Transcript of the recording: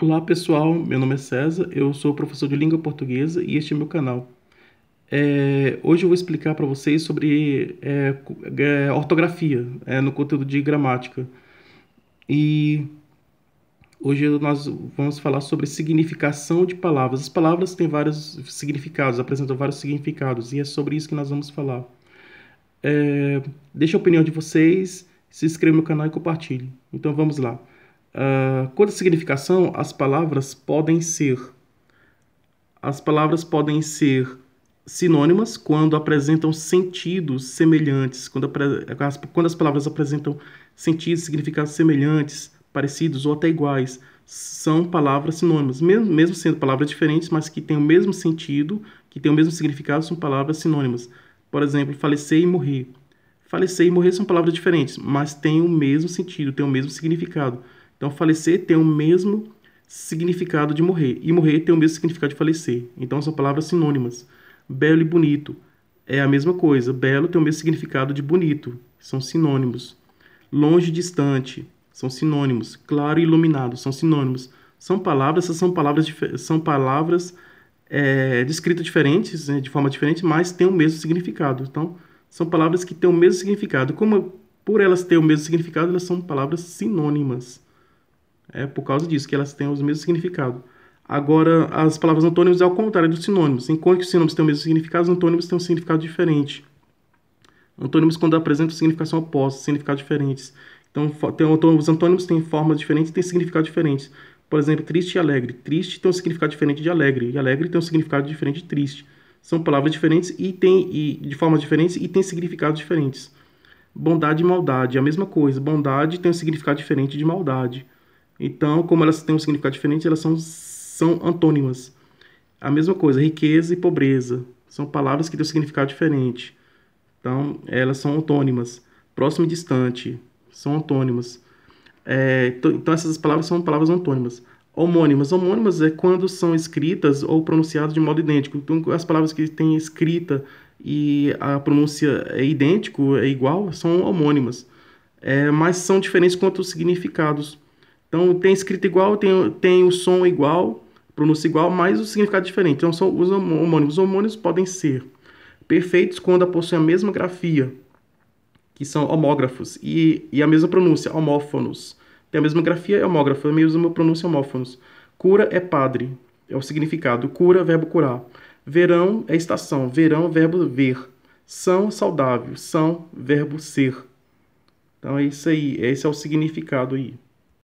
Olá pessoal, meu nome é César, eu sou professor de língua portuguesa e este é meu canal. É, hoje eu vou explicar para vocês sobre é, é, ortografia é, no conteúdo de gramática. E hoje nós vamos falar sobre significação de palavras. As palavras têm vários significados, apresentam vários significados e é sobre isso que nós vamos falar. É, deixe a opinião de vocês, se inscreva no canal e compartilhe. Então vamos lá. Uh, quanto significação, as palavras podem ser. As palavras podem ser sinônimas quando apresentam sentidos semelhantes, quando, as, quando as palavras apresentam sentidos, significados semelhantes, parecidos ou até iguais. São palavras sinônimas, mesmo, mesmo sendo palavras diferentes, mas que têm o mesmo sentido, que têm o mesmo significado, são palavras sinônimas. Por exemplo, falecer e morrer. Falecer e morrer são palavras diferentes, mas têm o mesmo sentido, têm o mesmo significado. Então, falecer tem o mesmo significado de morrer, e morrer tem o mesmo significado de falecer. Então, são palavras sinônimas. Belo e bonito é a mesma coisa. Belo tem o mesmo significado de bonito, são sinônimos. Longe e distante são sinônimos. Claro e iluminado são sinônimos. São palavras, essas são palavras, são palavras é, descritas diferentes, né, de forma diferente, mas têm o mesmo significado. Então, são palavras que têm o mesmo significado. Como por elas terem o mesmo significado, elas são palavras sinônimas. É por causa disso que elas têm os mesmos significados. Agora, as palavras antônimos é ao contrário dos sinônimos. Enquanto os sinônimos têm o mesmo significado, os antônimos têm um significado diferente. Antônimos, quando apresentam significação oposta, significados diferentes. Então, tem, então, os antônimos têm formas diferentes e têm significados diferentes. Por exemplo, triste e alegre. Triste tem um significado diferente de alegre, e alegre tem um significado diferente de triste. São palavras diferentes e têm e, de formas diferentes e têm significados diferentes. Bondade e maldade, a mesma coisa. Bondade tem um significado diferente de maldade. Então, como elas têm um significado diferente, elas são, são antônimas. A mesma coisa, riqueza e pobreza. São palavras que têm um significado diferente. Então, elas são antônimas. Próximo e distante são antônimas. É, então, então, essas palavras são palavras antônimas. Homônimas. Homônimas é quando são escritas ou pronunciadas de modo idêntico. Então, as palavras que têm escrita e a pronúncia é idêntico, é igual, são homônimas. É, mas são diferentes quanto aos significados. Então tem escrita igual, tem, tem o som igual, pronúncia igual, mas o significado é diferente. Então são os homônimos. Os homônimos podem ser perfeitos quando possuem a mesma grafia, que são homógrafos, e, e a mesma pronúncia, homófonos. Tem a mesma grafia, é homógrafo, é a mesma pronúncia, homófonos. Cura é padre, é o significado. Cura, verbo curar. Verão é estação, verão, verbo ver. São, saudável, são, verbo ser. Então é isso aí, esse é o significado aí.